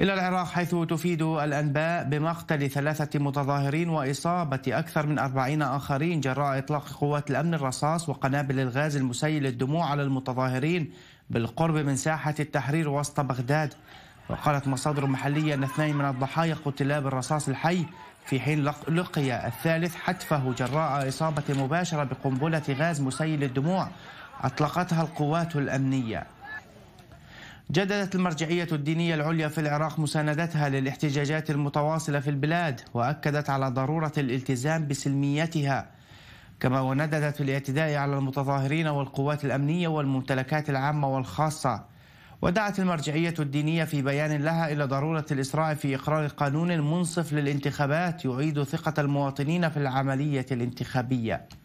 إلى العراق حيث تفيد الأنباء بمقتل ثلاثة متظاهرين وإصابة أكثر من أربعين آخرين جراء إطلاق قوات الأمن الرصاص وقنابل الغاز المسيل الدموع على المتظاهرين بالقرب من ساحة التحرير وسط بغداد وقالت مصادر محلية أن اثنين من الضحايا قتلا بالرصاص الحي في حين لقي الثالث حتفه جراء إصابة مباشرة بقنبلة غاز مسيل الدموع أطلقتها القوات الأمنية جددت المرجعية الدينية العليا في العراق مساندتها للاحتجاجات المتواصلة في البلاد وأكدت على ضرورة الالتزام بسلميتها كما ونددت في الاعتداء على المتظاهرين والقوات الأمنية والممتلكات العامة والخاصة ودعت المرجعية الدينية في بيان لها إلى ضرورة الإسراع في إقرار قانون منصف للانتخابات يعيد ثقة المواطنين في العملية الانتخابية